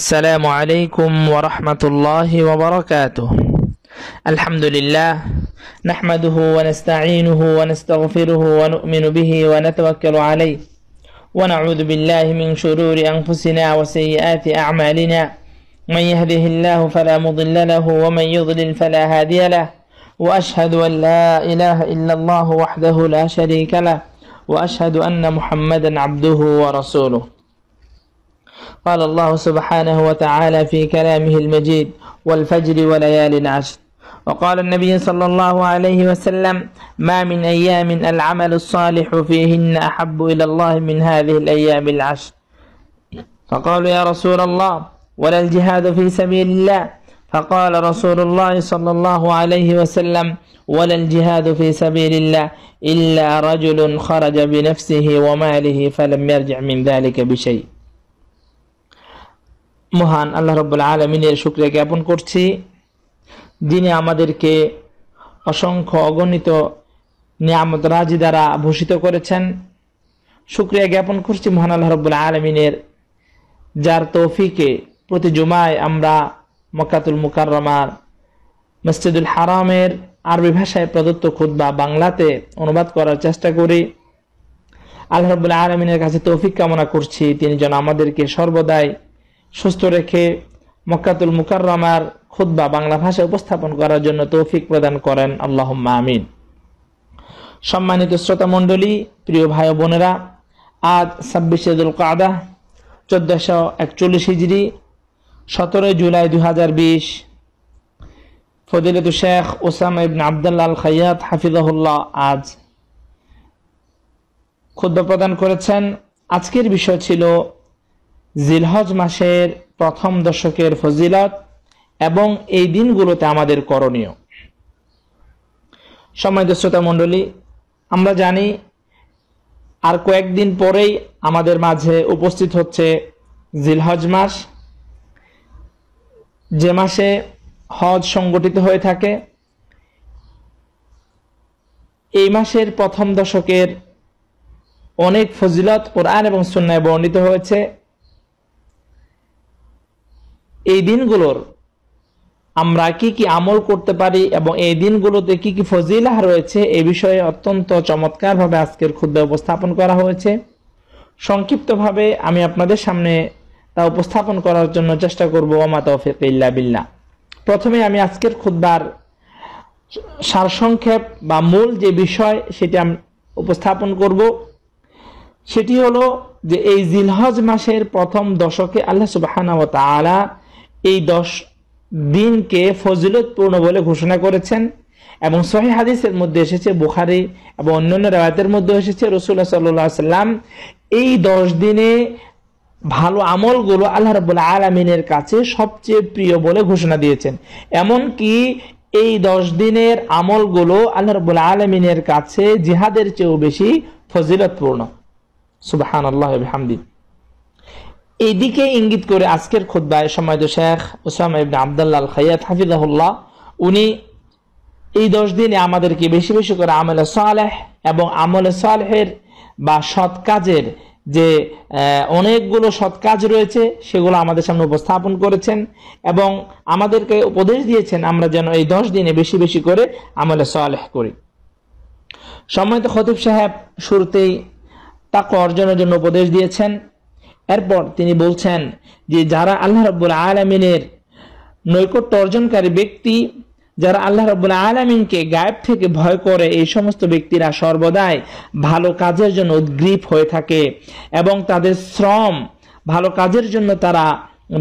السلام عليكم ورحمة الله وبركاته الحمد لله نحمده ونستعينه ونستغفره ونؤمن به ونتوكل عليه ونعوذ بالله من شرور أنفسنا وسيئات أعمالنا من يهده الله فلا مضل له ومن يضلل فلا هادي له وأشهد أن لا إله إلا الله وحده لا شريك له وأشهد أن محمدا عبده ورسوله قال الله سبحانه وتعالى في كلامه المجيد والفجر وليال العشر وقال النبي صلى الله عليه وسلم ما من أيام العمل الصالح فيهن أحب إلى الله من هذه الأيام العشر فقالوا يا رسول الله ولا الجهاد في سبيل الله فقال رسول الله صلى الله عليه وسلم ولا الجهاد في سبيل الله إلا رجل خرج بنفسه وماله فلم يرجع من ذلك بشيء মহান আল্লাহ রব্বুল আলমিনের শুক্রিয়া জ্ঞাপন করছি যিনি আমাদেরকে অসংখ্য অগণিত নিয়ামত রাজি দ্বারা ভূষিত করেছেন শুক্রিয়া জ্ঞাপন করছি মহান আল্লাহ রব্বুল আলমিনের যার তৌফিকে প্রতি জুমায় আমরা মকাতুল মুকাররমার মসজিদুল হারামের আরবি ভাষায় প্রদত্ত খুদ্ বাংলাতে অনুবাদ করার চেষ্টা করি আল্লাহ রবুল্লাহ আলমিনের কাছে তৌফিক কামনা করছি তিনি যেন আমাদেরকে সর্বদাই সুস্থ রেখে মক্কাতুল মুকাররমার খুদ্া বাংলা ভাষায় উপস্থাপন করার জন্য তৌফিক প্রদান করেন আল্লাহ আমিন সম্মানিত শ্রোতা মণ্ডলী প্রিয় ভাই বোনেরা আজ ছাব্বিশে দুল কাদা চোদ্দশো একচল্লিশ হিজড়ি সতেরোই জুলাই দু হাজার বিশ ফদিলত Sheikh Usama ibn Abdullah Khayyat Khayyat হাফিজাহুল্লাহ আজ ক্ষুদ্র প্রদান করেছেন আজকের বিষয় ছিল জিলহজ মাসের প্রথম দশকের ফজিলত এবং এই দিনগুলোতে আমাদের করণীয় সময় শ্রোতা মণ্ডলী আমরা জানি আর কয়েকদিন পরেই আমাদের মাঝে উপস্থিত হচ্ছে জিলহজ মাস যে মাসে হজ সংগঠিত হয়ে থাকে এই মাসের প্রথম দশকের অনেক ফজিলত কোরআন এবং সন্ন্যায় বর্ণিত হয়েছে এই দিনগুলোর আমরা কি কি আমল করতে পারি এবং এই দিনগুলোতে কি কি ফজিলাহ রয়েছে এ বিষয়ে অত্যন্ত চমৎকারভাবে আজকের ক্ষুদ্র উপস্থাপন করা হয়েছে সংক্ষিপ্তভাবে আমি আপনাদের সামনে তা উপস্থাপন করার জন্য চেষ্টা করব ওমা তৌফিক ইল্লা বিল্লা প্রথমে আমি আজকের খুদ্বার সারসংক্ষেপ বা মূল যে বিষয় সেটি আমি উপস্থাপন করব সেটি হলো যে এই জিলহজ মাসের প্রথম দশকে আল্লাহ সুবাহানা তালা এই দশ দিনকে ফজিলতপূর্ণ বলে ঘোষণা করেছেন এবং সহি হাদিসের মধ্যে এসেছে বুখারি এবং অন্যান্য রায়াতের মধ্যে এসেছে রসুল্লাহ সাল্লাহ সাল্লাম এই দশ দিনে ভালো আমলগুলো আল্লাহ রবুল্লা আলমিনের কাছে সবচেয়ে প্রিয় বলে ঘোষণা দিয়েছেন এমনকি এই দশ দিনের আমলগুলো আল্লাহ রবুল্লা আলমিনের কাছে জিহাদের চেয়েও বেশি ফজিলতপূর্ণ সুবাহান আল্লাহ হামদিন এদিকে ইঙ্গিত করে আজকের খুদ্ায় সময় শেখ ওসাম ইবনে খাইয়া খাইয়াত হাফিজাহুল্লাহ উনি এই দশ দিনে আমাদেরকে বেশি বেশি করে আমলে সালেহ এবং আমলে সালেহের বা সৎ কাজের যে অনেকগুলো সৎ কাজ রয়েছে সেগুলো আমাদের সামনে উপস্থাপন করেছেন এবং আমাদেরকে উপদেশ দিয়েছেন আমরা যেন এই দশ দিনে বেশি বেশি করে আমলে সালেহ করি সময়ত খতিব সাহেব শুরুতেই তাকে অর্জনের জন্য উপদেশ দিয়েছেন এরপর তিনি বলছেন যে যারা আল্লাহ রব্বুল আলমিনের নৈকট্য অর্জনকারী ব্যক্তি যারা আল্লাহ রব্বুল আলমিনকে গায়েব থেকে ভয় করে এই সমস্ত ব্যক্তিরা সর্বদাই ভালো কাজের জন্য উদ্গ্রীব হয়ে থাকে এবং তাদের শ্রম ভালো কাজের জন্য তারা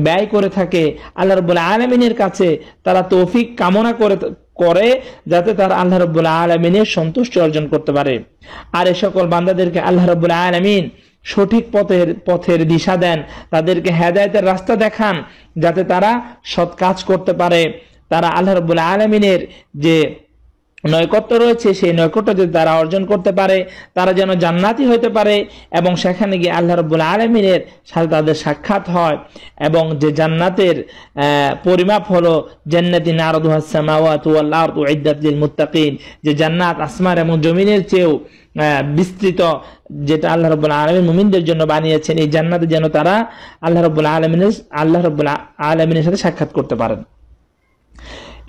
ব্যয় করে থাকে আল্লাহ রব্বুল আলমিনের কাছে তারা তৌফিক কামনা করে করে যাতে তারা আল্লাহ রব্বুল আলমিনের সন্তুষ্টি অর্জন করতে পারে আর এ সকল বান্দাদেরকে আল্লাহ রব্বুল আলমিন সঠিক পথের পথের দিশা দেন তাদেরকে হেদায়তের রাস্তা দেখান যাতে তারা সৎ কাজ করতে পারে তারা আল্লাহ রবুল আলমিনের যে নৈকট্য রয়েছে সেই নৈকট্য যদি তারা অর্জন করতে পারে তারা যেন জান্নাতি হইতে পারে এবং সেখানে গিয়ে আল্লাহ রব্বুল আলমিনের সাথে তাদের সাক্ষাৎ হয় এবং যে জান্নাতের পরিমাপ হলো জান্নাতি নারদুহাসামাওয়াতুয়াল্লাহদুল মুতাকিন যে জান্নাত আসমার এবং জমিনের চেয়েও বিস্তৃত যেটা আল্লাহ রবুল্লা আলমিন মুমিনদের জন্য বানিয়েছেন এই জান্নাতে যেন তারা আল্লাহ রবুল্লা আলমিনের আল্লাহ রবুল্লা আলমিনের সাথে সাক্ষাৎ করতে পারেন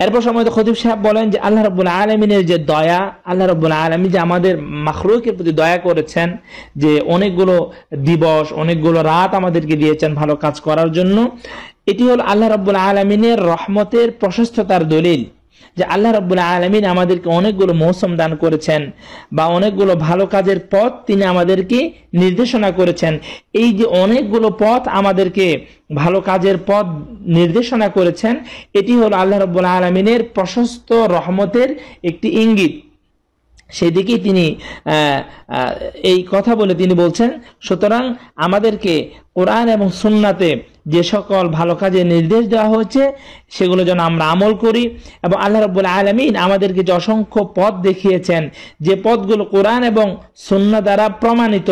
এরপর সময় তো খতিব সাহেব বলেন যে আল্লাহ রব আলমিনের যে দয়া আল্লাহ রবুল আলমী যে আমাদের মাখরুকের প্রতি দয়া করেছেন যে অনেকগুলো দিবস অনেকগুলো রাত আমাদেরকে দিয়েছেন ভালো কাজ করার জন্য এটি হল আল্লাহ রবুল আলমিনের রহমতের প্রশস্ততার দলিল যে আল্লাহ রব্বুল আলমিন আমাদেরকে অনেকগুলো মৌসুম দান করেছেন বা অনেকগুলো ভালো কাজের পথ তিনি আমাদেরকে নির্দেশনা করেছেন এই যে অনেকগুলো পথ আমাদেরকে ভালো কাজের পথ নির্দেশনা করেছেন এটি হলো আল্লাহ রব্বুল আলমিনের প্রশস্ত রহমতের একটি ইঙ্গিত সেদিকেই তিনি এই কথা বলে তিনি বলছেন সুতরাং আমাদেরকে কোরআন এবং সুন্নাতে যে সকল ভালো কাজের নির্দেশ দেওয়া হয়েছে সেগুলো যেন আমরা আমল করি এবং আল্লাহ রব্বুল আলমিন আমাদেরকে যে অসংখ্য পথ দেখিয়েছেন যে পথগুলো কোরআন এবং সুন্না দ্বারা প্রমাণিত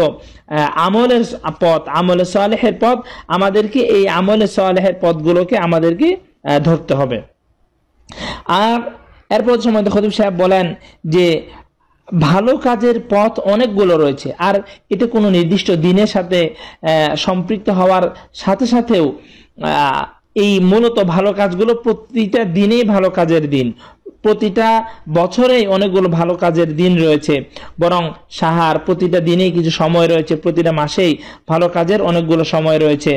আমলের পথ আমলে সালেহের পথ আমাদেরকে এই আমলে সালেহের পথগুলোকে আমাদেরকে ধরতে হবে আর এরপর সময় খতিব সাহেব বলেন যে ভালো কাজের পথ অনেকগুলো রয়েছে আর এটা কোনো নির্দিষ্ট দিনের সাথে সম্পৃক্ত হওয়ার সাথে সাথেও এই মূলত ভালো কাজগুলো প্রতিটা দিনেই ভালো কাজের দিন প্রতিটা বছরেই অনেকগুলো ভালো কাজের দিন রয়েছে বরং সাহার প্রতিটা দিনেই কিছু সময় রয়েছে প্রতিটা মাসেই ভালো কাজের অনেকগুলো সময় রয়েছে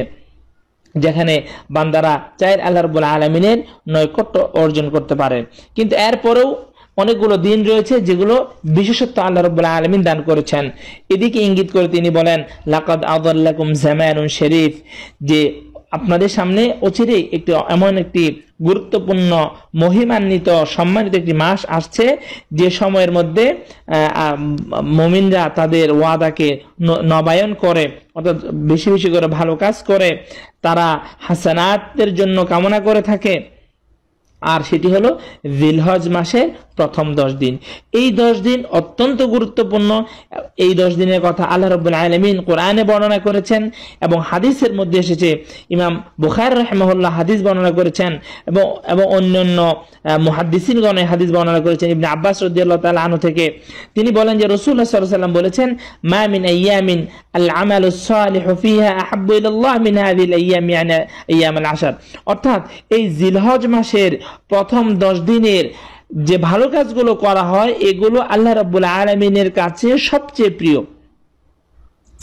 যেখানে বান্দারা চায়ের আল্লাহরবুল আলমিনের নৈকট্য অর্জন করতে পারে কিন্তু এরপরেও অনেকগুলো দিন রয়েছে যেগুলো বিশেষত্ব আল্লাহ রবুল্লাহ আলমিন দান করেছেন এদিকে ইঙ্গিত করে তিনি বলেন লাকাদ আদাল্লাকুম জামায়ন শরীফ যে আপনাদের সামনে অচিরে একটি এমন একটি গুরুত্বপূর্ণ মহিমান্বিত সম্মানিত একটি মাস আসছে যে সময়ের মধ্যে মমিনরা তাদের ওয়াদাকে নবায়ন করে অর্থাৎ বেশি বেশি করে ভালো কাজ করে তারা হাসানাতের জন্য কামনা করে থাকে আর সেটি হলো জিলহজ মাসে প্রথম দশ দিন এই দশ দিন অত্যন্ত গুরুত্বপূর্ণ এই দশ দিনের কথা আল্লাহ রব্বুল আলমিন কোরআনে বর্ণনা করেছেন এবং হাদিসের মধ্যে এসেছে ইমাম বুখার রহমহল্লা হাদিস বর্ণনা করেছেন এবং এবং অন্যান্য মুহাদ্দিসিনগণ হাদিস বর্ণনা করেছেন ইবনে আব্বাস রদিয়াল্লাহ তাল আনু থেকে তিনি বলেন যে রসুল্লাহ সাল্লাম বলেছেন মা মিন ইয়ামিন আল আমাল সালিহ ফিহা আহাব্বু ইলাল্লাহ মিন হাযিল আইয়াম ইয়ানা আইয়াম আল আশার অর্থাৎ এই জিলহজ মাসের প্রথম দশ দিনের যে ভালো কাজগুলো করা হয় এগুলো আল্লাহ রব্বুল আলমিনের কাছে সবচেয়ে প্রিয়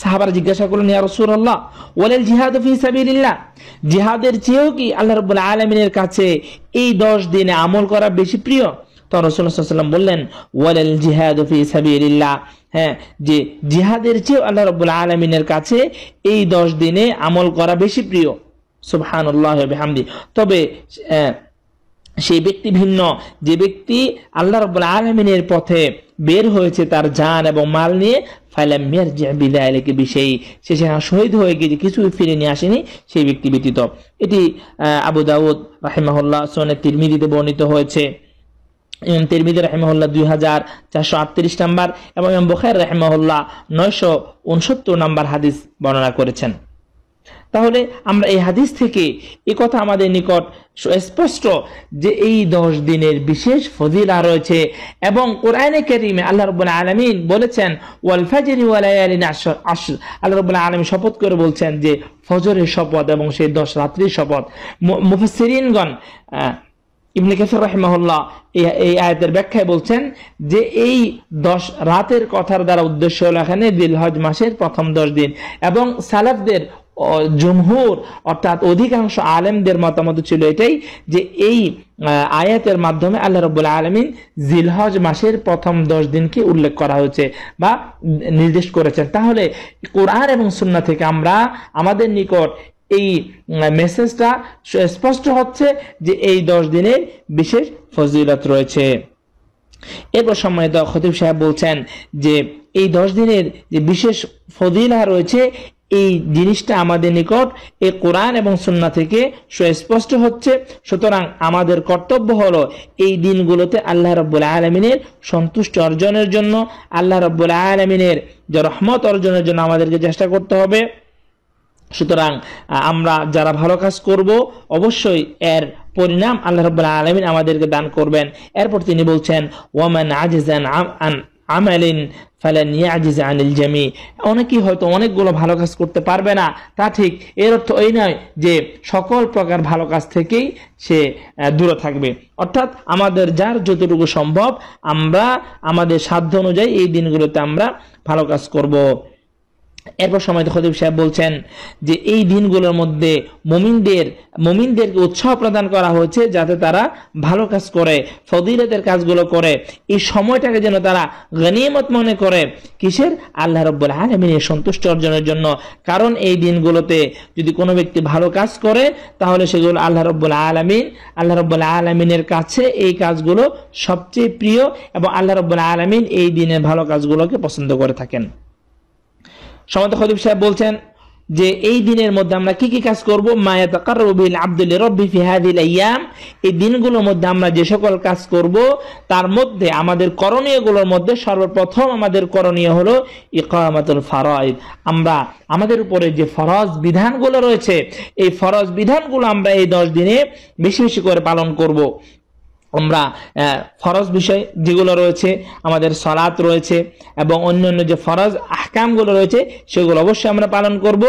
সাহাবার জিজ্ঞাসা করলেন ইয়া রসুল্লাহ ওয়ালেল জিহাদ ফি সাবিলিল্লাহ জিহাদের চেয়েও কি আল্লাহ রাব্বুল আলামিনের কাছে এই 10 দিনে আমল করা বেশি প্রিয় তো রাসূলুল্লাহ সাল্লাল্লাহু আলাইহি বললেন ওয়ালেল জিহাদ ফি সাবিলিল্লাহ হ্যাঁ যে জিহাদের চেয়েও আল্লাহ রাব্বুল আলামিনের কাছে এই 10 দিনে আমল করা বেশি প্রিয় সুবহানাল্লাহি ওয়া বিহামদি তবে সেই ব্যক্তি ভিন্ন যে ব্যক্তি আল্লাহ রব আলমিনের পথে বের হয়েছে তার যান এবং মাল নিয়ে ফাইলামিয়ার বিদায়কে বিষয় সে সেখানে শহীদ হয়ে গিয়ে কিছুই ফিরে নিয়ে আসেনি সেই ব্যক্তি ব্যতীত এটি আবু দাউদ রাহেমাহুল্লাহ সোনের তিরমিদিতে বর্ণিত হয়েছে ইমাম তিরমিদি রাহেমহল্লা দুই হাজার চারশো আটত্রিশ নাম্বার এবং ইমাম বখার রাহেমহল্লা নয়শো উনসত্তর নাম্বার হাদিস বর্ণনা করেছেন তাহলে আমরা এই হাদিস থেকে এ কথা আমাদের নিকট স্পষ্ট যে এই দশ দিনের বিশেষ ফজিলা রয়েছে এবং কোরআনে কেরিমে আল্লাহ রবুল্লা আলমিন বলেছেন ওয়াল ওয়ালায়ালিন আল্লাহ রবুল্লা আলমী শপথ করে বলছেন যে ফজরের শপথ এবং সেই দশ রাত্রির শপথ মুফাসিরিনগণ ইমনি কেফর রহমহল্লা এই আয়তের ব্যাখ্যায় বলছেন যে এই দশ রাতের কথার দ্বারা উদ্দেশ্য হল এখানে দিলহজ মাসের প্রথম দশ দিন এবং সালাফদের জমহুর অর্থাৎ অধিকাংশ আলেমদের মতামত ছিল এটাই যে এই আয়াতের মাধ্যমে আল্লাহ রবুল্লা আলমিন জিলহজ মাসের প্রথম দশ দিনকে উল্লেখ করা হয়েছে বা নির্দেশ করেছেন তাহলে কোরআন এবং সুন্না থেকে আমরা আমাদের নিকট এই মেসেজটা স্পষ্ট হচ্ছে যে এই দশ দিনের বিশেষ ফজিলত রয়েছে এরপর সম্মানিত খতিব সাহেব বলছেন যে এই দশ দিনের যে বিশেষ ফদিলা রয়েছে এই জিনিসটা আমাদের নিকট এ কোরআন এবং সন্না থেকে সুস্পষ্ট হচ্ছে সুতরাং আমাদের কর্তব্য হলো এই দিনগুলোতে আল্লাহ রব্বুল আলমিনের সন্তুষ্ট অর্জনের জন্য আল্লাহ রব্বুল আলমিনের যে রহমত অর্জনের জন্য আমাদেরকে চেষ্টা করতে হবে সুতরাং আমরা যারা ভালো কাজ করব অবশ্যই এর পরিণাম আল্লাহ রব্বুল আলমিন আমাদেরকে দান করবেন এরপর তিনি বলছেন ওয়ামান আজেজান আন عمل ফেলেন ইয়াজিজ আনিল জামি অনেকেই হয়তো অনেকগুলো ভালো কাজ করতে পারবে না তা ঠিক এর অর্থ এই নয় যে সকল প্রকার ভালো কাজ থেকেই সে দূরে থাকবে অর্থাৎ আমাদের যার যতটুকু সম্ভব আমরা আমাদের সাধ্য অনুযায়ী এই দিনগুলোতে আমরা ভালো কাজ করবো এরপর সময় খদিব সাহেব বলছেন যে এই দিনগুলোর মধ্যে মমিনদের মমিনদেরকে উৎসাহ প্রদান করা হয়েছে যাতে তারা ভালো কাজ করে ফদিলতের কাজগুলো করে এই সময়টাকে যেন তারা গনিমত মনে করে কিসের আল্লাহ রব্বুল আলমিনের সন্তুষ্ট অর্জনের জন্য কারণ এই দিনগুলোতে যদি কোনো ব্যক্তি ভালো কাজ করে তাহলে সেগুলো আল্লাহ রব্বুল আলমিন আল্লাহ রব্বুল আলমিনের কাছে এই কাজগুলো সবচেয়ে প্রিয় এবং আল্লাহ রব্বুল আলমিন এই দিনের ভালো কাজগুলোকে পছন্দ করে থাকেন সমান্ত খদিব সাহেব বলছেন যে এই দিনের মধ্যে আমরা কি কি কাজ করব মায়া তাকারবিল আব্দুল রব্বি ফিহাদিল ইয়াম এই দিনগুলোর মধ্যে আমরা যে সকল কাজ করব তার মধ্যে আমাদের করণীয়গুলোর মধ্যে সর্বপ্রথম আমাদের করণীয় হলো ইকামাতুল ফরজ আমরা আমাদের উপরে যে ফরজ বিধানগুলো রয়েছে এই ফরজ বিধানগুলো আমরা এই দশ দিনে বেশি বেশি করে পালন করব আমরা ফরজ বিষয় যেগুলো রয়েছে আমাদের সলাত রয়েছে এবং অন্য অন্য যে ফরজ আহকামগুলো রয়েছে সেগুলো অবশ্যই আমরা পালন করব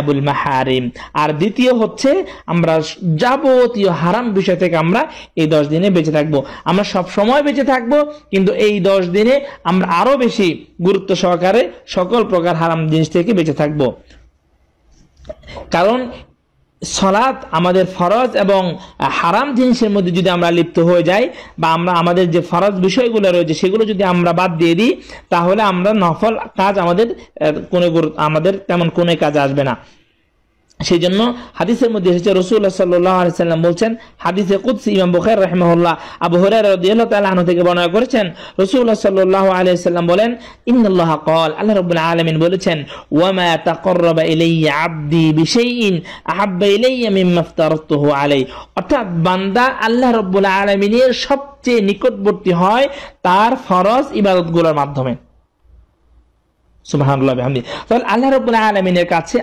আবুল মাহারিম আর দ্বিতীয় হচ্ছে আমরা যাবতীয় হারাম বিষয় থেকে আমরা এই দশ দিনে বেঁচে থাকব আমরা সব সময় বেঁচে থাকব কিন্তু এই দশ দিনে আমরা আরও বেশি গুরুত্ব সহকারে সকল প্রকার হারাম জিনিস থেকে বেঁচে থাকব কারণ সলাদ আমাদের ফরজ এবং হারাম জিনিসের মধ্যে যদি আমরা লিপ্ত হয়ে যাই বা আমরা আমাদের যে ফরজ বিষয়গুলো রয়েছে সেগুলো যদি আমরা বাদ দিয়ে দিই তাহলে আমরা নফল কাজ আমাদের কোনো আমাদের তেমন কোনো কাজ আসবে না সেই জন্য হাদিসের মধ্যে এসেছে রসুল্লাহ সাল্লি সাল্লাম বলছেন হাদিসে কুদ্স ইমাম বখের রহমহল্লা আবু হরিয়াল তালাহন থেকে বর্ণনা করেছেন রসুল্লাহ সাল্লাহ সাল্লাম বলেন ইন্নআল্লাহ কল আল্লাহ রবুল্লাহ আলমিন বলেছেন ওয়ামা তাকরবা ইলাইয়া আব্দি বিশাইইন আহাব্বা ইলাইয়া মিম্মা ইফতারাতুহু আলাই অর্থাৎ বান্দা আল্লাহ রব্বুল আলমিনের সবচেয়ে নিকটবর্তী হয় তার ফরজ ইবাদতগুলোর মাধ্যমে সুবাহানুল্লাহ তাহলে আল্লাহ রবুল্লাহ আলমিনের কাছে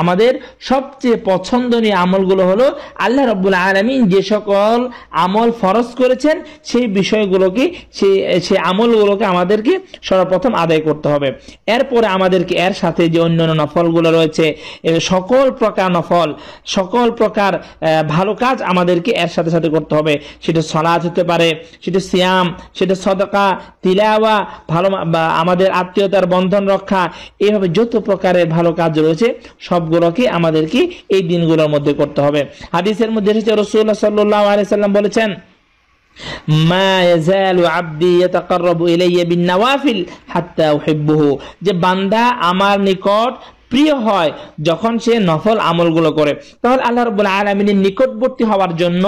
আমাদের সবচেয়ে পছন্দনীয় আমলগুলো হলো আল্লাহ রবুল্লাহ আলমিন যে সকল আমল ফরজ করেছেন সেই বিষয়গুলোকে সেই সেই আমলগুলোকে আমাদেরকে সর্বপ্রথম আদায় করতে হবে এরপরে আমাদেরকে এর সাথে যে অন্যান্য নফলগুলো রয়েছে সকল প্রকার নফল সকল প্রকার ভালো কাজ আমাদেরকে এর সাথে সাথে করতে হবে সেটা সলাজ হতে পারে সেটা সিয়াম সেটা সদকা তিলাওয়া ভালো আমাদের আত্মীয়তার বন্ধন রক্ষা রক্ষা এভাবে যত প্রকারের ভালো কাজ রয়েছে সবগুলোকে আমাদেরকে এই দিনগুলোর মধ্যে করতে হবে হাদিসের মধ্যে এসেছে রসুল্লাহ সাল্লাহ আলাইসাল্লাম বলেছেন যে বান্দা আমার নিকট প্রিয় হয় যখন সে নফল আমলগুলো করে তাহলে আল্লাহ রবুল্লা আলমিনের নিকটবর্তী হওয়ার জন্য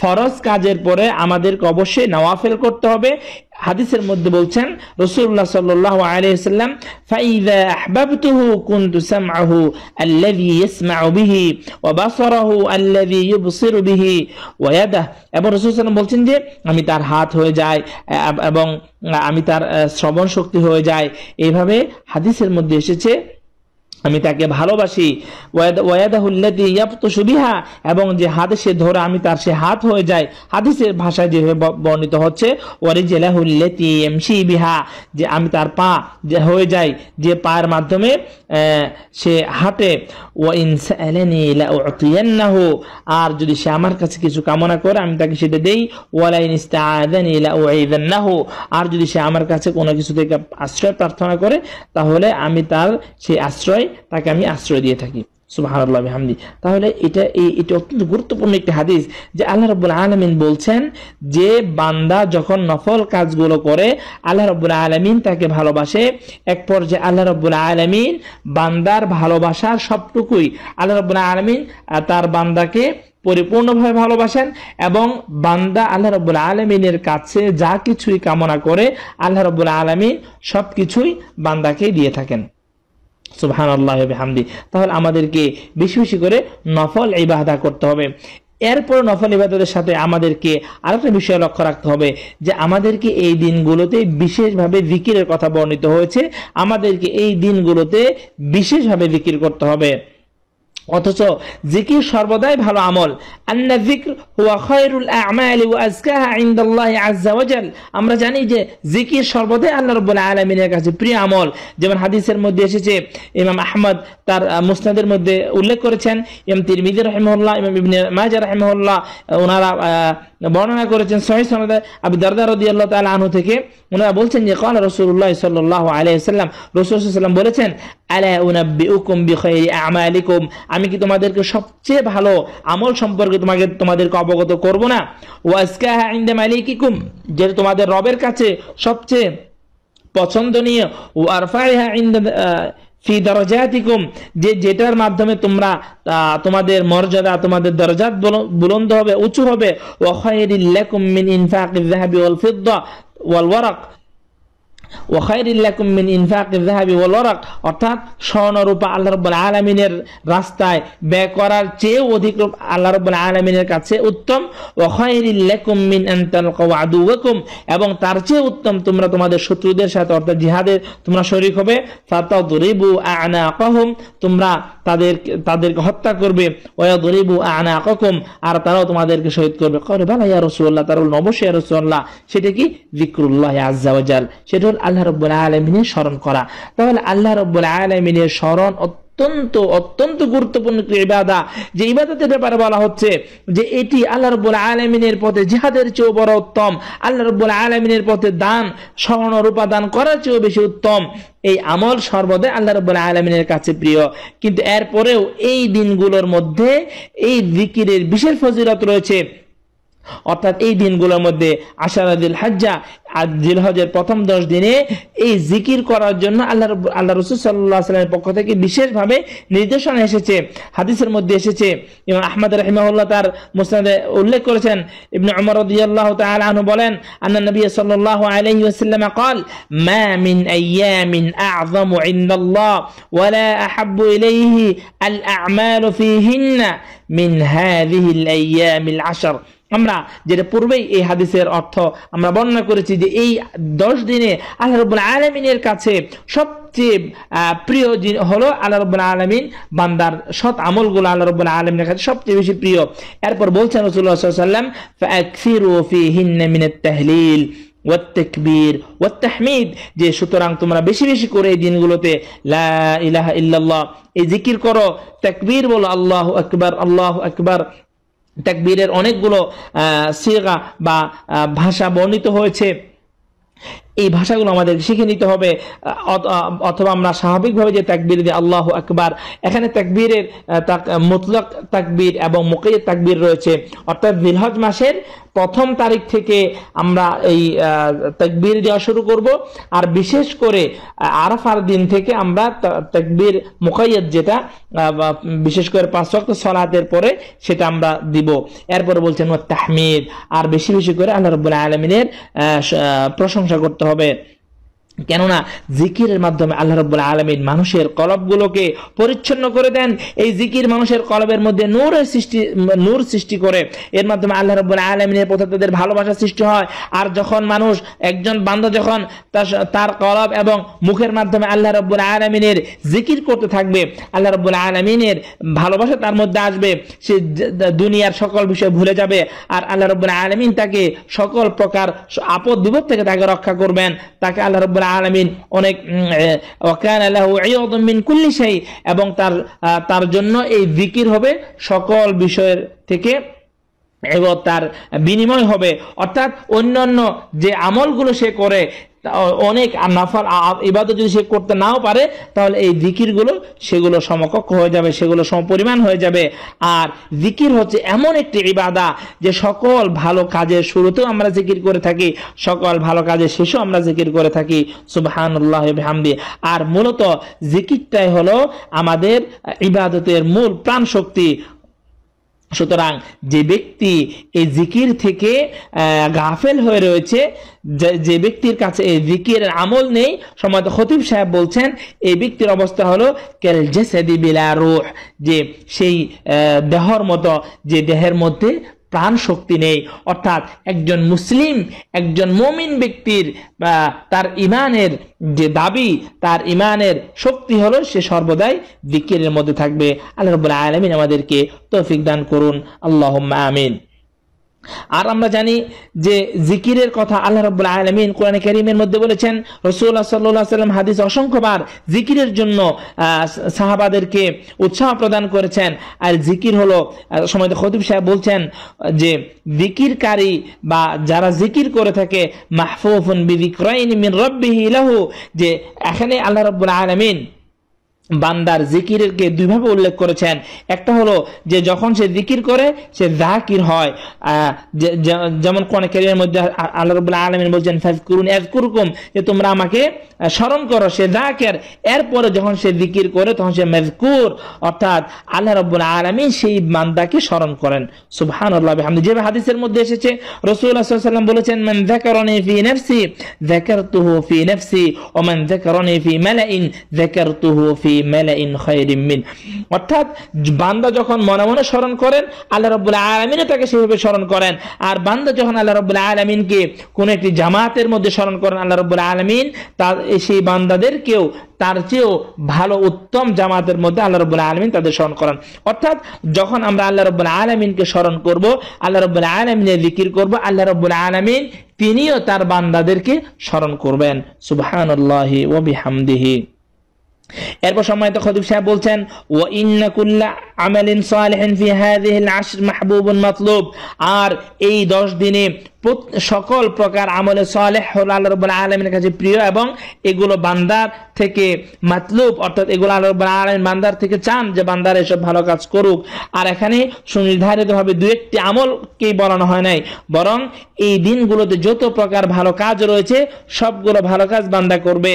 ফরজ কাজের পরে আমাদেরকে অবশ্যই নওয়াফেল করতে হবে হাদিসের মধ্যে বলছেন রসুল্লাহ ওয়া বলছেন যে আমি তার হাত হয়ে যাই এবং আমি তার শ্রবণ শক্তি হয়ে যাই এইভাবে হাদিসের মধ্যে এসেছে আমি তাকে ভালোবাসি ওয়াদাহুল্লাদি সুবিহা এবং যে হাতে সে ধরে আমি তার সে হাত হয়ে যায় হাদিসের ভাষায় যেভাবে বর্ণিত হচ্ছে ওয়ারিজেলাহুল্লাতি এমসি বিহা যে আমি তার পা যে হয়ে যায় যে পায়ের মাধ্যমে সে হাতে ও ইনসাহু আর যদি সে আমার কাছে কিছু কামনা করে আমি তাকে সেটা দেই ওয়ালাইন ইস্তাহু আর যদি সে আমার কাছে কোনো কিছু থেকে আশ্রয় প্রার্থনা করে তাহলে আমি তার সেই আশ্রয় তাকে আমি আশ্রয় দিয়ে থাকি সুবাহান্লাহ হামদি তাহলে এটা এটা অত্যন্ত গুরুত্বপূর্ণ একটি হাদিস যে আল্লাহ রব আলমিন বলছেন যে বান্দা যখন নফল কাজগুলো করে আল্লাহ রব্বুল আলমিন তাকে ভালোবাসে এক পর্যায়ে আল্লাহ রব্বুল আলমিন বান্দার ভালোবাসার সবটুকুই আল্লাহ রব্বুল আলমিন তার বান্দাকে পরিপূর্ণভাবে ভালোবাসেন এবং বান্দা আল্লাহ রব্বুল আলমিনের কাছে যা কিছুই কামনা করে আল্লাহ রব্বুল আলমিন সব কিছুই বান্দাকে দিয়ে থাকেন সুবহান আল্লাহ হামদি তাহলে আমাদেরকে বেশি বেশি করে নফল বাধা করতে হবে এরপর নফল ইবাদতের সাথে আমাদেরকে আরেকটা বিষয় লক্ষ্য রাখতে হবে যে আমাদেরকে এই দিনগুলোতে বিশেষভাবে জিকিরের কথা বর্ণিত হয়েছে আমাদেরকে এই দিনগুলোতে বিশেষভাবে জিকির করতে হবে অথচ জিকির সর্বদাই ভালো আমল আন্না জিক্র হুয়া খয়রুল আমাল ওয়া আজকাহা ইনদাল্লাহি আজ্জা আমরা জানি যে জিকির সর্বদাই আল্লাহ রাব্বুল আলামিনের কাছে প্রিয় আমল যেমন হাদিসের মধ্যে এসেছে ইমাম আহমদ তার মুসনাদের মধ্যে উল্লেখ করেছেন ইমাম তিরমিজি রাহিমাহুল্লাহ ইমাম ইবনে মাজাহ রাহিমাহুল্লাহ ওনারা বর্ণনা করেছেন সহি সনদে আবু রদি আল্লাহ তাআলা আনহু থেকে ওনারা বলছেন যে কল রসুল্লাহ সাল্লাহ আলিয়া সাল্লাম রাসূল সাল্লাল্লাহু বলেছেন আলা উনাব্বিউকুম বিখাইরি আমালিকুম আমি কি তোমাদেরকে সবচেয়ে ভালো আমল সম্পর্কে তোমাকে তোমাদেরকে অবগত করব না ওয়াজকাহা ইন্দে মালিকিকুম যেটা তোমাদের রবের কাছে সবচেয়ে পছন্দনীয় ও আরফাইহা ইন্দে ফি দরজাতিকুম যে যেটার মাধ্যমে তোমরা তোমাদের মর্যাদা তোমাদের দরজাত বুলন্দ হবে উঁচু হবে ওয়াখাইরিল্লাকুম মিন ইনফাকিজ যাহাবি ওয়াল ফিদ্দা ওয়াল ওয়ারাক ওখাইরিল্লাকুমিন ইনফাক জাহাবি অর্থাৎ স্বর্ণ রূপা আল্লাহ রাস্তায় ব্যয় করার চেয়ে অধিক রূপ আল্লাহ রব্বুল আলমিনের কাছে উত্তম ওখাইরিল্লাকুমিন আদুকুম এবং তার চেয়ে উত্তম তোমরা তোমাদের শত্রুদের সাথে অর্থাৎ জিহাদের তোমরা শরিক হবে ফাতাদরিবু আনা তোমরা তাদের তাদেরকে হত্যা করবে ওয়া দরিবু আনা আককম আর তারাও তোমাদেরকে শহীদ করবে করে বালা ইয়া রসুল্লাহ তারা বলুন অবশ্যই ইয়া রসুল্লাহ সেটা কি জিক্রুল্লাহ আজ্জাওয়াজাল সেটা হল আল্লাহ রব্বুল আলমিনের স্মরণ করা তাহলে আল্লাহ রব্বুল আলমিনের স্মরণ অত্যন্ত অত্যন্ত গুরুত্বপূর্ণ একটি ইবাদা যে ইবাদাতের ব্যাপারে বলা হচ্ছে যে এটি আল্লাহ রব্বুল আলমিনের পথে জিহাদের চেয়েও বড় উত্তম আল্লাহ রব্বুল আলমিনের পথে দান স্বর্ণ রূপাদান করার চেয়েও বেশি উত্তম এই আমল সর্বদাই আল্লাহ রব্বুল আলমিনের কাছে প্রিয় কিন্তু এরপরেও এই দিনগুলোর মধ্যে এই জিকিরের বিশেষ ফজিলত রয়েছে অর্থাৎ এই দিনগুলোর মধ্যে আশারাদিল হাজ্জা আর দিল হজের প্রথম দশ দিনে এই জিকির করার জন্য আল্লাহ আল্লাহ রসুল সাল্লাহ সাল্লামের পক্ষ থেকে বিশেষভাবে নির্দেশনা এসেছে হাদিসের মধ্যে এসেছে এবং আহমদ রহিমাউল্লাহ তার মুসলাদে উল্লেখ করেছেন ইবনে অমর রদিয়াল্লাহ তাআলা বলেন আন্না নবী সাল্লাল্লাহু আলাইহি ওয়াসাল্লাম قال ما من ايام اعظم عند الله ولا احب اليه الاعمال فيهن من هذه الايام العشر আমরা যেটা পূর্বেই এই হাদিসের অর্থ আমরা বর্ণনা করেছি যে এই দশ দিনে আল্লাহ রব্বুল আলমিনের কাছে সবচেয়ে প্রিয় হলো আল্লাহ আলমিন বান্দার সৎ আমলগুলো আল্লাহ আলমিনের কাছে সবচেয়ে বেশি প্রিয় এরপর বলছেন যে সুতরাং তোমরা বেশি বেশি করে এই দিনগুলোতে ইলাহা ইল্লাল্লাহ এই জিকির করো তাকবীর বলো আল্লাহ আকবার আল্লাহ আকবার তাকবীরের অনেকগুলো সিগা বা ভাষা বর্ণিত হয়েছে এই ভাষাগুলো আমাদের শিখে নিতে হবে অথবা আমরা স্বাভাবিকভাবে যে তাকবির দিই আল্লাহ আকবার এখানে তাকবীরের মতলক তাকবীর এবং মুকের তাকবীর রয়েছে অর্থাৎ জিলহজ মাসের প্রথম তারিখ থেকে আমরা এই তাকবীর দেওয়া শুরু করব আর বিশেষ করে আরফার দিন থেকে আমরা তাকবীর মুকাইয়াদ যেটা বিশেষ করে পাঁচ রক্ত সলাতের পরে সেটা আমরা দিব এরপরে বলছেন তাহমিদ আর বেশি বেশি করে আল্লাহ রবুল্লাহ আলমিনের প্রশংসা করতে হবে b ê কেননা জিকিরের মাধ্যমে আল্লাহ রব্বুল আলমীর মানুষের কলবগুলোকে পরিচ্ছন্ন করে দেন এই জিকির মানুষের কলবের মধ্যে নূরের সৃষ্টি নূর সৃষ্টি করে এর মাধ্যমে আল্লাহ রব্বুল আলমিনের প্রতি তাদের ভালোবাসা সৃষ্টি হয় আর যখন মানুষ একজন বান্ধব যখন তার কলব এবং মুখের মাধ্যমে আল্লাহ রব্বুল আলমিনের জিকির করতে থাকবে আল্লাহ রব্বুল আলমিনের ভালোবাসা তার মধ্যে আসবে সে দুনিয়ার সকল বিষয় ভুলে যাবে আর আল্লাহ রব্বুল আলমিন তাকে সকল প্রকার আপদ বিপদ থেকে তাকে রক্ষা করবেন তাকে আল্লাহ রব্বুল আলমিন অনেক ওকান আল্লাহ মিন কুল্লি শাহী এবং তার তার জন্য এই জিকির হবে সকল বিষয়ের থেকে এবং তার বিনিময় হবে অর্থাৎ অন্যান্য যে আমলগুলো সে করে অনেক নাফার ইবাদত যদি সে করতে নাও পারে তাহলে এই জিকিরগুলো সেগুলো সমকক্ষ হয়ে যাবে সেগুলো সমপরিমাণ হয়ে যাবে আর জিকির হচ্ছে এমন একটি ইবাদা যে সকল ভালো কাজের শুরুতেও আমরা জিকির করে থাকি সকল ভালো কাজের শেষেও আমরা জিকির করে থাকি সুবাহানুল্লাহ হামদি আর মূলত জিকিরটাই হলো আমাদের ইবাদতের মূল প্রাণ শক্তি সুতরাং যে ব্যক্তি এই জিকির থেকে গাফেল হয়ে রয়েছে যে ব্যক্তির কাছে এই জিকির আমল নেই সময়ত খতিব সাহেব বলছেন এই ব্যক্তির অবস্থা হলো কেল জেসেদি বিলা রোহ যে সেই দেহর মতো যে দেহের মধ্যে প্রাণ শক্তি নেই অর্থাৎ একজন মুসলিম একজন মমিন ব্যক্তির তার ইমানের যে দাবি তার ইমানের শক্তি হলো সে সর্বদাই দিকের মধ্যে থাকবে আল্লাহ রবুল্লা আলমিন আমাদেরকে তৌফিক দান করুন আল্লাহ আমিন আর আমরা জানি যে জিকিরের কথা আল্লাহ রব আলমিন কোরআন করিমের মধ্যে বলেছেন রসুল্লাহ সাল্লাহ সাল্লাম হাদিস অসংখ্যবার জিকিরের জন্য সাহাবাদেরকে উৎসাহ প্রদান করেছেন আর জিকির হলো সময় খতিব সাহেব বলছেন যে জিকিরকারী বা যারা জিকির করে থাকে মাহফুফুন বিদিক্রয়িন মিন রব্বিহি লাহু যে এখানে আল্লাহ রবুল্লা আলমিন বান্দার জিকিরকে দুইভাবে উল্লেখ করেছেন একটা হলো যে যখন সে জিকির করে সে জাকির হয় যেমন কোন কেরিয়ার মধ্যে আল্লাহ রবুল্লাহ আলমিন বলছেন ফাজকুরুন এজ যে তোমরা আমাকে স্মরণ করো সে জাকের এরপরে যখন সে জিকির করে তখন সে মেজকুর অর্থাৎ আল্লাহ রবুল্লাহ আলমিন সেই বান্দাকে স্মরণ করেন সুবহান আল্লাহ হামদি যেভাবে হাদিসের মধ্যে এসেছে রসুল্লাহ সাল্লাম বলেছেন মান জাকারনি ফি নেফসি জাকারতুহু ফি নেফসি ও মান জাকারনি ফি মালাইন জাকারতুহু ফি অর্থাৎ বান্দা যখন মনে মনে স্মরণ করেন আল্লাহ রবুল্লাহ তাকে সেভাবে স্মরণ করেন আর বান্দা যখন আল্লাহ রবুল্লাহ আলমিনকে কোনো একটি জামাতের মধ্যে স্মরণ করেন আল্লাহ রবুল্লাহ আলমিন তার সেই বান্দাদেরকেও তার চেয়েও ভালো উত্তম জামাতের মধ্যে আল্লাহ রবুল্লাহ আলমিন তাদের স্মরণ করেন অর্থাৎ যখন আমরা আল্লাহ রবুল্লাহ আলমিনকে স্মরণ করব আল্লাহ রবুল্লাহ আলমিনের জিকির করব আল্লাহ রবুল্লাহ আলমিন তিনিও তার বান্দাদেরকে স্মরণ করবেন সুবাহ ওবিহামদিহি এরপর তো খদিব সাহেব বলছেন ও ইন্নাকুল্লা আমেলিন সালেহিন ফি হাযিহিল আশির মাহবুবুন মতলুব আর এই দশ দিনে সকল প্রকার আমলে সালেহ হল আল্লাহ রাব্বুল আলমের কাছে প্রিয় এবং এগুলো বান্দার থেকে মাতলুব অর্থাৎ এগুলো আল্লাহ রাব্বুল আলামিন বান্দার থেকে চান যে বান্দার এসব ভালো কাজ করুক আর এখানে সুনির্ধারিতভাবে দু একটি আমলকেই বলানো হয় নাই বরং এই দিনগুলোতে যত প্রকার ভালো কাজ রয়েছে সবগুলো ভালো কাজ বান্দা করবে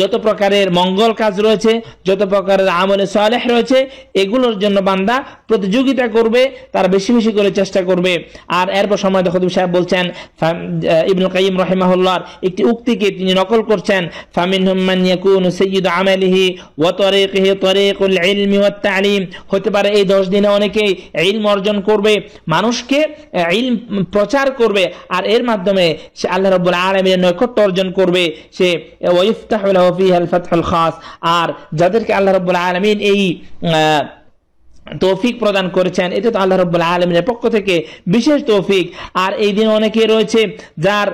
যত প্রকারের মঙ্গল কাজ রয়েছে যত প্রকারের আমলে সালেহ রয়েছে এগুলোর জন্য বান্দা প্রতিযোগিতা করবে তার বেশি বেশি করে চেষ্টা করবে আর এরপর সময় খতিব সাহেব বলছেন ইবনুল কাইম রহেমাহুল্লার একটি উক্তিকে তিনি নকল করছেন ফামিন হুম্মান ইয়াকুন সাইয়্যিদ আমালিহি ওয়া তরিকিহি তরিকুল ইলমি ওয়াত তালিম হতে পারে এই দশ দিনে অনেকেই ইলম অর্জন করবে মানুষকে ইলম প্রচার করবে আর এর মাধ্যমে সে আল্লাহ রাব্বুল আলামিনের নৈকট্য অর্জন করবে সে ওয়াইফ يفتح له فيها الفتح الخاص ار جدرك الله رب العالمين اي آه، তৌফিক প্রদান করেছেন এটা তো আল্লাহ রব্বুল আলমের পক্ষ থেকে বিশেষ তৌফিক আর এই দিন অনেকে রয়েছে যার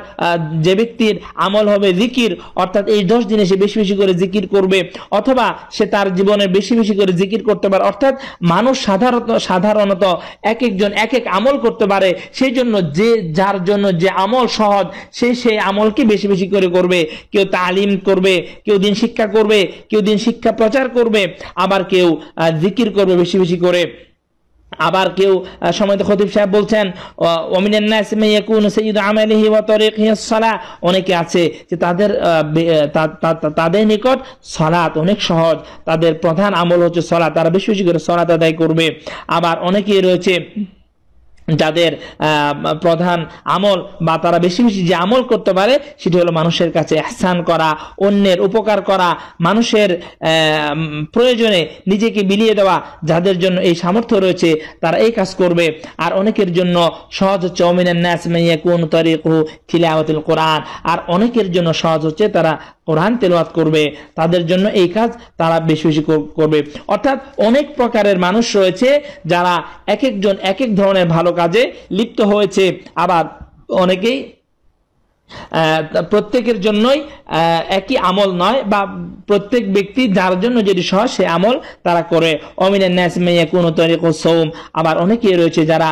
যে ব্যক্তির আমল হবে জিকির অর্থাৎ এই দশ দিনে সে বেশি বেশি করে জিকির করবে অথবা সে তার জীবনে বেশি বেশি করে জিকির করতে পারে অর্থাৎ মানুষ সাধারণত সাধারণত এক একজন এক এক আমল করতে পারে সেই জন্য যে যার জন্য যে আমল সহজ সে সেই আমলকে বেশি বেশি করে করবে কেউ তালিম করবে কেউ দিন শিক্ষা করবে কেউ দিন শিক্ষা প্রচার করবে আবার কেউ জিকির করবে বেশি বেশি করে আবার কেউ সময় খতিব সাহেব বলছেন অনেকে আছে যে তাদের তাদের নিকট সলাত অনেক সহজ তাদের প্রধান আমল হচ্ছে সলাৎ তারা বেশি বেশি করে সলাত আদায় করবে আবার অনেকেই রয়েছে যাদের প্রধান আমল বা তারা বেশি বেশি যে আমল করতে পারে সেটি হলো মানুষের কাছে এহসান করা অন্যের উপকার করা মানুষের প্রয়োজনে নিজেকে বিলিয়ে দেওয়া যাদের জন্য এই সামর্থ্য রয়েছে তারা এই কাজ করবে আর অনেকের জন্য সহজ হচ্ছে অমিনের ন্যাসমাইয়া কোন তরিকু থিলাওয়াতুল কোরআন আর অনেকের জন্য সহজ হচ্ছে তারা কোরআন তেলাওয়াত করবে তাদের জন্য এই কাজ তারা বেশি বেশি করবে অর্থাৎ অনেক প্রকারের মানুষ রয়েছে যারা এক একজন এক এক ধরনের ভালো কাজে লিপ্ত হয়েছে আবার অনেকেই প্রত্যেকের জন্যই একই আমল নয় বা প্রত্যেক ব্যক্তি যার জন্য যদি সহজ সে আমল তারা করে অমিনের ন্যাস মেয়ে কোনো তরিক সৌম আবার অনেকে রয়েছে যারা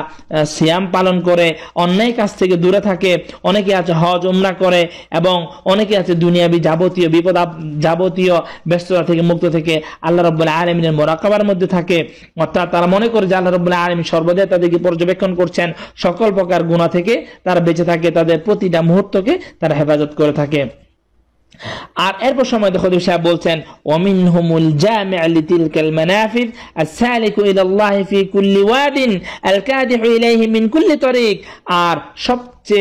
সিয়াম পালন করে অন্যায় কাছ থেকে দূরে থাকে অনেকে আছে হজ উমরা করে এবং অনেকে আছে দুনিয়াবি যাবতীয় বিপদ যাবতীয় ব্যস্ততা থেকে মুক্ত থেকে আল্লাহ রব্বুল্লাহ আলমিনের মোরাকাবার মধ্যে থাকে অর্থাৎ তারা মনে করে যে আল্লাহ রব্বুল্লাহ আলমী সর্বদাই তাদেরকে পর্যবেক্ষণ করছেন সকল প্রকার গুণা থেকে তারা বেঁচে থাকে তাদের প্রতিটা মুহূর্ত সম্পর্কে তারা হেফাজত করে থাকে আর এরপর সময় খদিব সাহেব বলছেন ওমিন হুমুল জামি আলি তিলকাল মানাফিদ আসালিকু ইলাল্লাহি ফি কুল্লি ওয়াদিন আল কাদিহু ইলাইহি মিন কুল্লি তরিক আর সব যে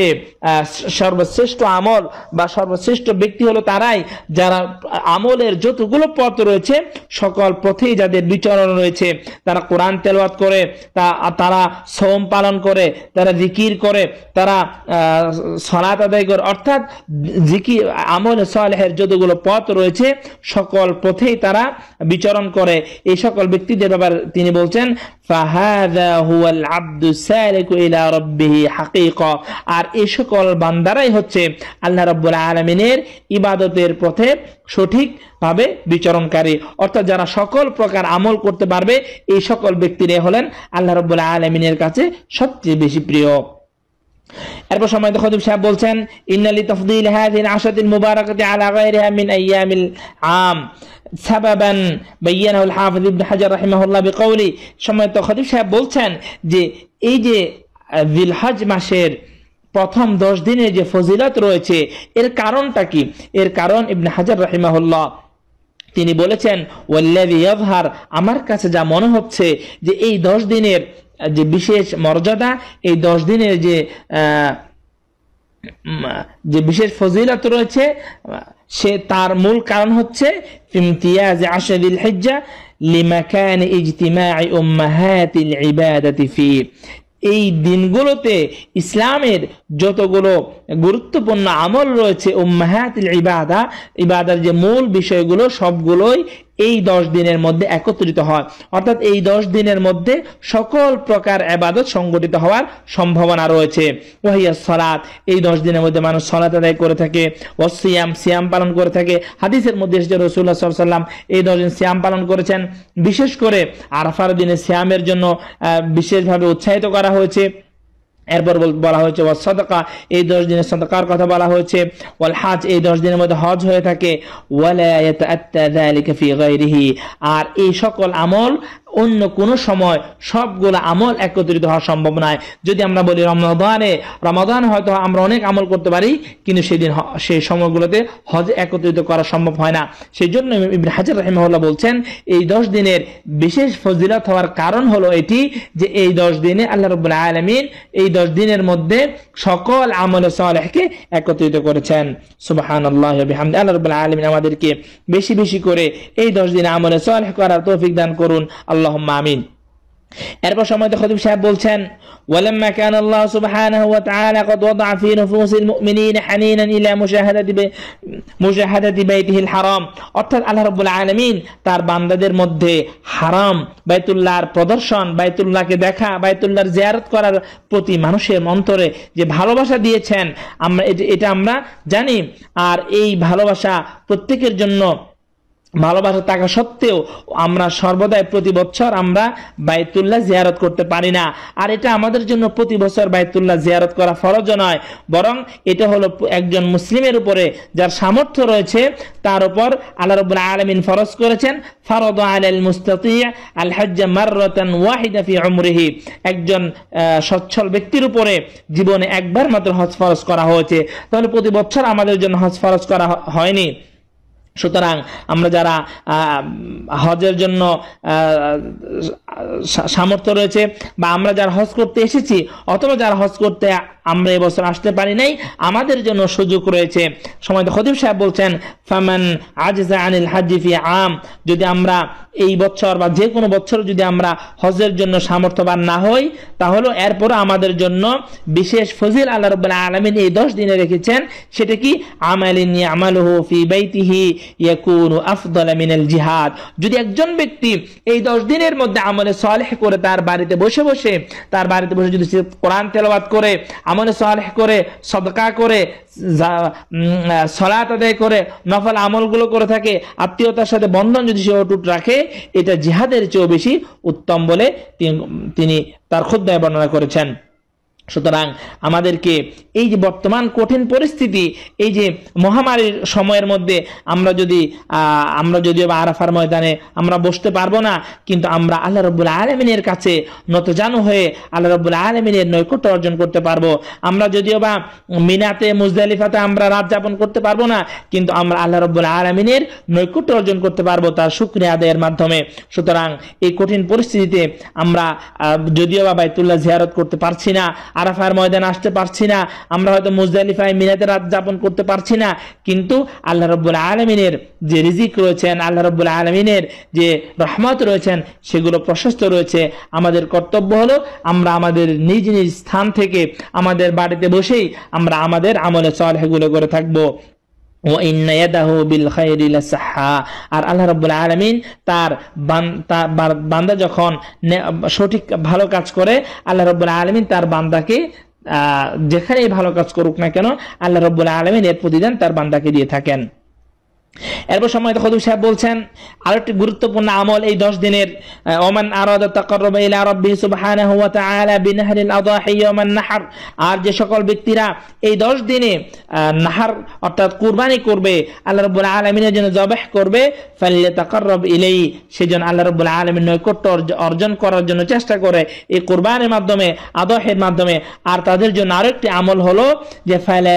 সর্বশ্রেষ্ঠ আমল বা সর্বশ্রেষ্ঠ ব্যক্তি হলো তারাই যারা আমলের যতগুলো পথ রয়েছে সকল পথেই যাদের বিচরণ রয়েছে তারা কোরআন তেলওয়াত করে তা তারা শ্রম পালন করে তারা জিকির করে তারা সনাত আদায় করে অর্থাৎ জিকির আমল সালেহের যতগুলো পথ রয়েছে সকল পথেই তারা বিচরণ করে এই সকল ব্যক্তিদের ব্যাপারে তিনি বলছেন আর এই সকল বান্দারাই হচ্ছে আল্লাহ রব্বুল আলমিনের ইবাদতের পথে সঠিকভাবে বিচরণকারী অর্থাৎ যারা সকল প্রকার আমল করতে পারবে এই সকল ব্যক্তিরাই হলেন আল্লাহ রব্বুল আলমিনের কাছে সবচেয়ে বেশি প্রিয় এরপর সময় খতিব সাহেব বলছেন ইন্নালি তফদিল হাদিন আশাতিল মুবারাকাতি আলা গায়রিহা মিন আইয়ামিল আম সাবাবান বাইয়ানাহুল হাফিজ ইবনে হাজার রাহিমাহুল্লাহ সময় তো খতিব সাহেব বলছেন যে এই যে জিলহাজ মাসের প্রথম দশ দিনের যে ফজিলত রয়েছে এর কারণটা কি এর কারণ ইবনে হাজার রাহিমাহুল্লাহ তিনি বলেছেন ওয়াল্লাযী ইয়াযহার আমার কাছে যা মনে হচ্ছে যে এই দশ দিনের যে বিশেষ মর্যাদা এই দশ দিনের যে যে বিশেষ ফজিলত রয়েছে সে তার মূল কারণ হচ্ছে এই দিনগুলোতে ইসলামের যতগুলো গুরুত্বপূর্ণ আমল রয়েছে উম্মাহাতিল ইবাদা ইবাদার যে মূল বিষয়গুলো সবগুলোই এই দশ দিনের মধ্যে একত্রিত হয় অর্থাৎ এই দশ দিনের মধ্যে সকল প্রকার আবাদত সংগঠিত হওয়ার সম্ভাবনা রয়েছে ওহিয়া সলাৎ এই দশ দিনের মধ্যে মানুষ সলাত আদায় করে থাকে ও সিয়াম পালন করে থাকে হাদিসের মধ্যে এসেছে রসুল্লাহ সাল্লাম এই দশ দিন সিয়াম পালন করেছেন বিশেষ করে আরফার দিনে সিয়ামের জন্য বিশেষভাবে উৎসাহিত করা হয়েছে এরপর বলা হয়েছে ওয়া সদকা এই দশ দিনের সদকার কথা বলা হয়েছে ওয়াল হাজ এই দশ দিনের মধ্যে হজ হয়ে থাকে ওয়ালা ফি গায়রিহি আর এই সকল আমল অন্য কোন সময় সবগুলো আমল একত্রিত হওয়া সম্ভব নয় যদি আমরা বলি রমাদানে রমাদান হয়তো আমরা অনেক আমল করতে পারি কিন্তু সেদিন সেই সময়গুলোতে হজ একত্রিত করা সম্ভব হয় না সেই জন্য হাজির হাজার রহিমহল্লা বলছেন এই দশ দিনের বিশেষ ফজিলত হওয়ার কারণ হলো এটি যে এই দশ দিনে আল্লাহ রবুল্লা আলমিন এই দশ দিনের মধ্যে সকল আমল সালেহকে একত্রিত করেছেন সুবাহান আল্লাহ আল্লাহ রবুল্লা আলমিন আমাদেরকে বেশি বেশি করে এই দশ দিনে আমল সালেহ করার তৌফিক দান করুন আল্লাহ আল্লাহ আমিন এরপর সময় তো খতিব সাহেব বলছেন ولما كان الله سبحانه وتعالى قد وضع في نفوس المؤمنين حنينا الى مشاهده مشاهده بيته الحرام অর্থাৎ আল্লাহ রাব্বুল আলামিন তার বান্দাদের মধ্যে হারাম বাইতুল্লাহর প্রদর্শন বাইতুল্লাহকে দেখা বাইতুল্লাহর জিয়ারত করার প্রতি মানুষের অন্তরে যে ভালোবাসা দিয়েছেন আমরা এটা আমরা জানি আর এই ভালোবাসা প্রত্যেকের জন্য ভালোবাসা থাকা সত্ত্বেও আমরা সর্বদাই প্রতি বছর আমরা বায়তুল্লাহ জিয়ারত করতে পারি না আর এটা আমাদের জন্য প্রতি বছর বায়তুল্লাহ জিয়ারত করা ফরজ নয় বরং এটা হলো একজন মুসলিমের উপরে যার সামর্থ্য রয়েছে তার উপর আল্লাহ রব আলমিন ফরজ করেছেন ফরদ আল মুস্তি আল হাজ্জা মাররতান ওয়াহিদাফি অমরিহি একজন সচ্ছল ব্যক্তির উপরে জীবনে একবার মাত্র হজ ফরজ করা হয়েছে তাহলে প্রতি বছর আমাদের জন্য হজ ফরজ করা হয়নি সুতরাং আমরা যারা হজের জন্য সামর্থ্য রয়েছে বা আমরা যারা হজ করতে এসেছি অথবা যারা হজ করতে আমরা এবছর আসতে পারি নাই আমাদের জন্য সুযোগ রয়েছে সময় খদিব সাহেব বলছেন ফামান আজা আনিল হাজিফি আম যদি আমরা এই বছর বা যে কোনো বছর যদি আমরা হজের জন্য সামর্থ্যবান না হই তাহলে এরপরও আমাদের জন্য বিশেষ ফজিল আল্লাহ রবাহ আলমিন এই দশ দিনে রেখেছেন সেটা কি আমালিনী আমাল ফি বাইতিহি জিহাদ যদি একজন ব্যক্তি এই দশ দিনের মধ্যে আমলে সালেহ করে তার বাড়িতে বসে বসে তার বাড়িতে বসে যদি কোরআন তেলবাদ করে আমলে সালেহ করে সদকা করে সলাত আদায় করে নফল আমলগুলো করে থাকে আত্মীয়তার সাথে বন্ধন যদি সে অটুট রাখে এটা জিহাদের চেয়েও বেশি উত্তম বলে তিনি তার খুদ্ায় বর্ণনা করেছেন সুতরাং আমাদেরকে এই যে বর্তমান কঠিন পরিস্থিতি এই যে মহামারীর সময়ের মধ্যে আমরা যদি আমরা যদিও বা আরাফার ময়দানে আমরা বসতে পারবো না কিন্তু আমরা আল্লাহ রব্বুল আলমিনের কাছে নতজানু হয়ে আল্লাহ রব্বুল আলমিনের নৈকট্য অর্জন করতে পারবো আমরা যদিও বা মিনাতে মুজদালিফাতে আমরা রাত যাপন করতে পারবো না কিন্তু আমরা আল্লাহ রব্বুল আলমিনের নৈকট্য অর্জন করতে পারবো তার শুক্রিয়া আদায়ের মাধ্যমে সুতরাং এই কঠিন পরিস্থিতিতে আমরা যদিও বা বাইতুল্লাহ জিয়ারত করতে পারছি না আরাফার ময়দানে আসতে পারছি না আমরা হয়তো মুজদালিফায় মিনাতে রাত যাপন করতে পারছি না কিন্তু আল্লাহ রব্বুল আলমিনের যে রিজিক রয়েছেন আল্লাহ রব্বুল আলমিনের যে রহমত রয়েছেন সেগুলো প্রশস্ত রয়েছে আমাদের কর্তব্য হলো আমরা আমাদের নিজ নিজ স্থান থেকে আমাদের বাড়িতে বসেই আমরা আমাদের আমলে চলহেগুলো করে থাকবো আর আল্লাহ রব্বুল আলমিন তার বান্দা যখন সঠিক ভালো কাজ করে আল্লাহ রব্বুল আলমিন তার বান্দাকে আহ যেখানেই ভালো কাজ করুক না কেন আল্লাহ রব্বুল আলমিন এর প্রতিদান তার বান্দাকে দিয়ে থাকেন এরপর সময় খদু সাহেব বলছেন আরো একটি গুরুত্বপূর্ণ আমল এই দশ দিনের ওমান নাহার আর যে সকল ব্যক্তিরা এই দশ দিনে নাহার অর্থাৎ কুরবানি করবে আল্লাহ রব আলামিনের জন্য জবাহ করবে ফাল্লে তাকরব ইলাই সেজন্য আল্লাহ রব আলমিন নৈকট্য অর্জন করার জন্য চেষ্টা করে এই কুরবানির মাধ্যমে আদহের মাধ্যমে আর তাদের জন্য আরো একটি আমল হলো যে ফালা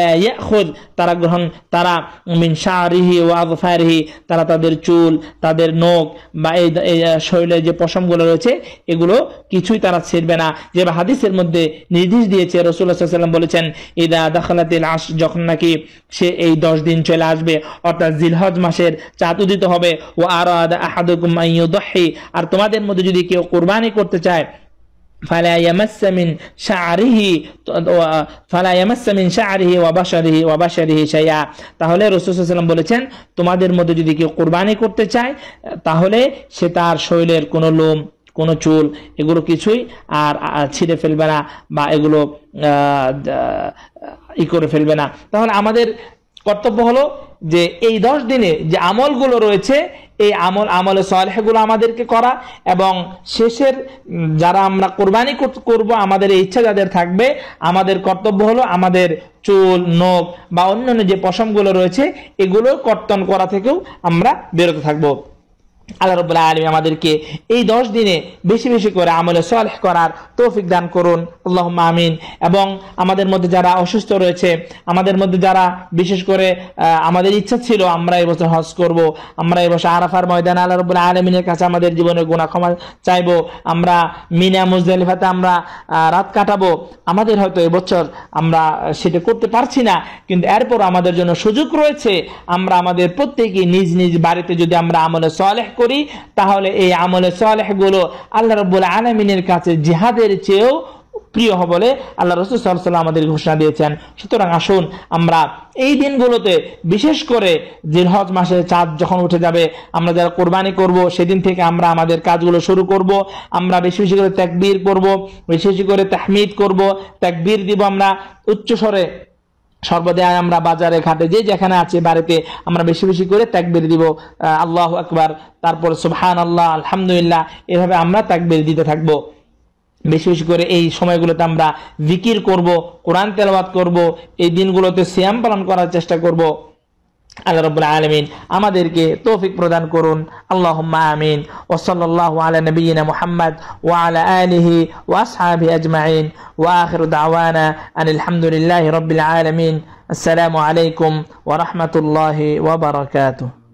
তারা গ্রহণ তারা মিন শারিহি ওয়া আবফায়ারহি তারা তাদের চুল তাদের নখ বা এই শরীরের যে পশমগুলো রয়েছে এগুলো কিছুই তারা ছিঁড়বে না যে হাদিসের মধ্যে নির্দেশ দিয়েছে সাল্লাম বলেছেন ইদা দাখালাতিল আস যখন নাকি সে এই দশ দিন চলে আসবে অর্থাৎ জিলহজ মাসের চাঁদ উদিত হবে ও আর আহাদুকুমাই আর তোমাদের মধ্যে যদি কেউ কোরবানি করতে চায় فلا يمس من شعره فلا يمس من شعره وبشره وبشره شيئا তাহলে রাসূল বলেছেন তোমাদের মধ্যে যদি কেউ কুরবানি করতে চায় তাহলে সে তার শরীরের কোনো লোম কোনো চুল এগুলো কিছুই আর ছিঁড়ে ফেলবে না বা এগুলো ই করে ফেলবে না তাহলে আমাদের কর্তব্য হলো যে এই দশ দিনে যে আমলগুলো রয়েছে এই আমল আমলে সলেহগুলো আমাদেরকে করা এবং শেষের যারা আমরা কোরবানি করব আমাদের এই ইচ্ছা যাদের থাকবে আমাদের কর্তব্য হলো আমাদের চুল নখ বা অন্যান্য যে পশমগুলো রয়েছে এগুলো কর্তন করা থেকেও আমরা বিরত থাকবো আল্লাহ রবুল্লা আলমী আমাদেরকে এই দশ দিনে বেশি বেশি করে আমলে সলহ করার তৌফিক দান করুন আল্লাহ আমিন এবং আমাদের মধ্যে যারা অসুস্থ রয়েছে আমাদের মধ্যে যারা বিশেষ করে আমাদের ইচ্ছা ছিল আমরা এবছর হজ করব আমরা এবছর আরাফার ময়দান আল্লাহ রবুল্লা আলমিনের কাছে আমাদের জীবনের গুণা ক্ষমা চাইবো আমরা মিনা মুজদালিফাতে আমরা রাত কাটাবো আমাদের হয়তো এবছর আমরা সেটা করতে পারছি না কিন্তু এরপর আমাদের জন্য সুযোগ রয়েছে আমরা আমাদের প্রত্যেকেই নিজ নিজ বাড়িতে যদি আমরা আমলে সলেহ করি তাহলে এই আমলে সলেহগুলো আল্লাহ রব্বুল আলমিনের কাছে জিহাদের চেয়েও প্রিয় বলে আল্লাহ রসুল সাল্লাহ আমাদের ঘোষণা দিয়েছেন সুতরাং আসুন আমরা এই দিনগুলোতে বিশেষ করে হজ মাসে চাঁদ যখন উঠে যাবে আমরা যারা কোরবানি করব সেদিন থেকে আমরা আমাদের কাজগুলো শুরু করব আমরা বেশি বেশি করে ত্যাগবির করবো বেশি বেশি করে তাহমিদ করব ত্যাগবির দিব আমরা উচ্চস্বরে সর্বদাই আমরা বাজারে ঘাটে যে যেখানে আছে বাড়িতে আমরা বেশি বেশি করে তাকবির দিব আল্লাহ আকবার তারপর সুহান আল্লাহ আলহামদুলিল্লাহ এভাবে আমরা তাকবির দিতে থাকবো বেশি বেশি করে এই সময়গুলোতে আমরা জিকির করব কোরআন তেলবাদ করব এই দিনগুলোতে সিয়াম পালন করার চেষ্টা করব আল্লাহ রব্বুল আলমিন আমাদেরকে তৌফিক প্রদান করুন আল্লাহ আমিন ওসল্লাহ আলা নবীনা মোহাম্মদ ওয়ালা আলিহি ওয়াসহাবি আজমাইন ওয়াখির দাওয়ানা আনিলহামদুলিল্লাহ রবিল আলমিন আসসালামু আলাইকুম ওরহমতুল্লাহ ওবরকাতু